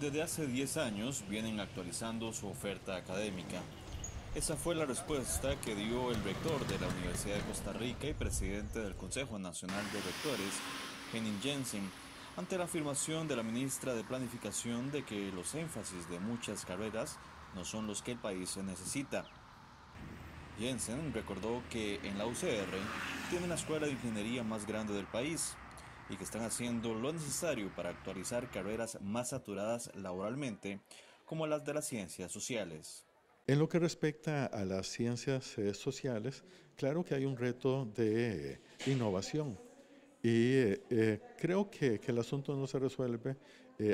desde hace 10 años vienen actualizando su oferta académica. Esa fue la respuesta que dio el rector de la Universidad de Costa Rica y presidente del Consejo Nacional de Rectores, Henning Jensen, ante la afirmación de la ministra de Planificación de que los énfasis de muchas carreras no son los que el país necesita. Jensen recordó que en la UCR tiene la escuela de ingeniería más grande del país, y que están haciendo lo necesario para actualizar carreras más saturadas laboralmente, como las de las ciencias sociales. En lo que respecta a las ciencias eh, sociales, claro que hay un reto de eh, innovación y eh, creo que, el asunto no se resuelve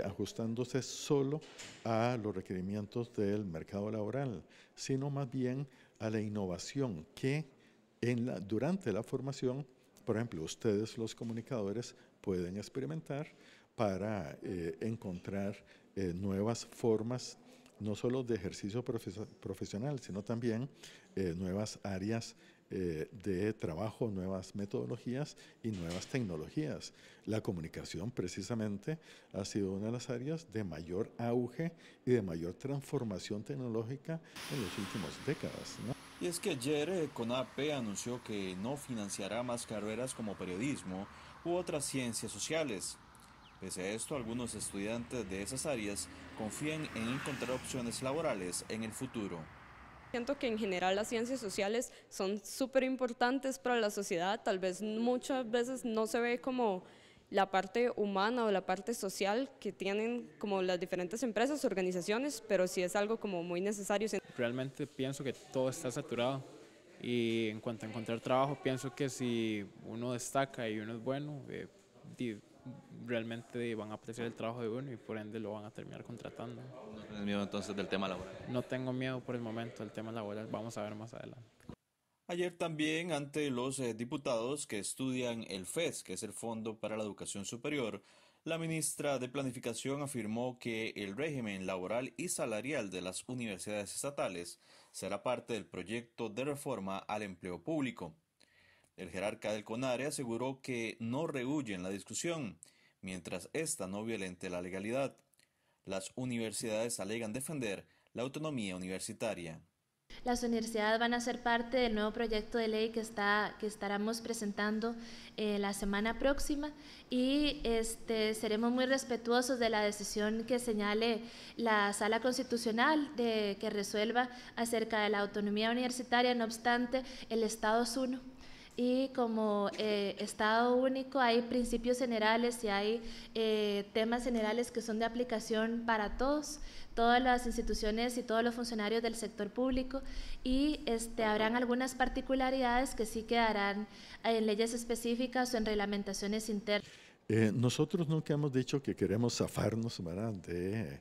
ajustándose solo a los requerimientos del mercado laboral, sino más bien a la innovación que en la, durante la formación por ejemplo, ustedes los comunicadores pueden experimentar para eh, encontrar eh, nuevas formas, no solo de ejercicio profesional, sino también eh, nuevas áreas de trabajo, nuevas metodologías y nuevas tecnologías. La comunicación precisamente ha sido una de las áreas de mayor auge y de mayor transformación tecnológica en las últimas décadas. Y es que ayer eh, CONAPE anunció que no financiará más carreras como periodismo u otras ciencias sociales. Pese a esto, algunos estudiantes de esas áreas confían en encontrar opciones laborales en el futuro. Siento que en general las ciencias sociales son súper importantes para la sociedad, tal vez muchas veces no se ve como la parte humana o la parte social que tienen como las diferentes empresas, organizaciones, pero si es algo como muy necesario. Realmente pienso que todo está saturado y en cuanto a encontrar trabajo, pienso que si uno destaca y uno es bueno, eh, realmente van a apreciar el trabajo de uno y por ende lo van a terminar contratando. ¿No tienes miedo entonces del tema laboral? No tengo miedo por el momento del tema laboral, vamos a ver más adelante. Ayer también ante los eh, diputados que estudian el FES, que es el Fondo para la Educación Superior, la ministra de Planificación afirmó que el régimen laboral y salarial de las universidades estatales será parte del proyecto de reforma al empleo público. El jerarca del CONARE aseguró que no rehuyen la discusión, mientras ésta no violente la legalidad. Las universidades alegan defender la autonomía universitaria. Las universidades van a ser parte del nuevo proyecto de ley que, está, que estaremos presentando eh, la semana próxima y este, seremos muy respetuosos de la decisión que señale la Sala Constitucional de, que resuelva acerca de la autonomía universitaria. No obstante, el Estado es uno y como eh, Estado único hay principios generales y hay eh, temas generales que son de aplicación para todos, todas las instituciones y todos los funcionarios del sector público y este, habrán algunas particularidades que sí quedarán en leyes específicas o en reglamentaciones internas. Eh, nosotros nunca hemos dicho que queremos zafarnos de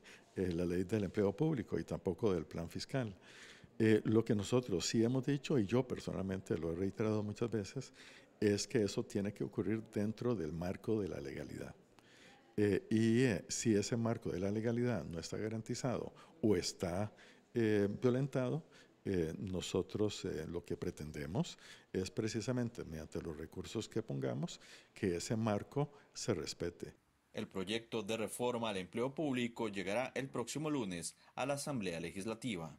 la ley del empleo público y tampoco del plan fiscal. Eh, lo que nosotros sí hemos dicho, y yo personalmente lo he reiterado muchas veces, es que eso tiene que ocurrir dentro del marco de la legalidad. Eh, y eh, si ese marco de la legalidad no está garantizado o está violentado, nosotros lo que pretendemos es precisamente, mediante los recursos que pongamos, que ese marco se respete. El proyecto de reforma al empleo público llegará el próximo lunes a la Asamblea Legislativa.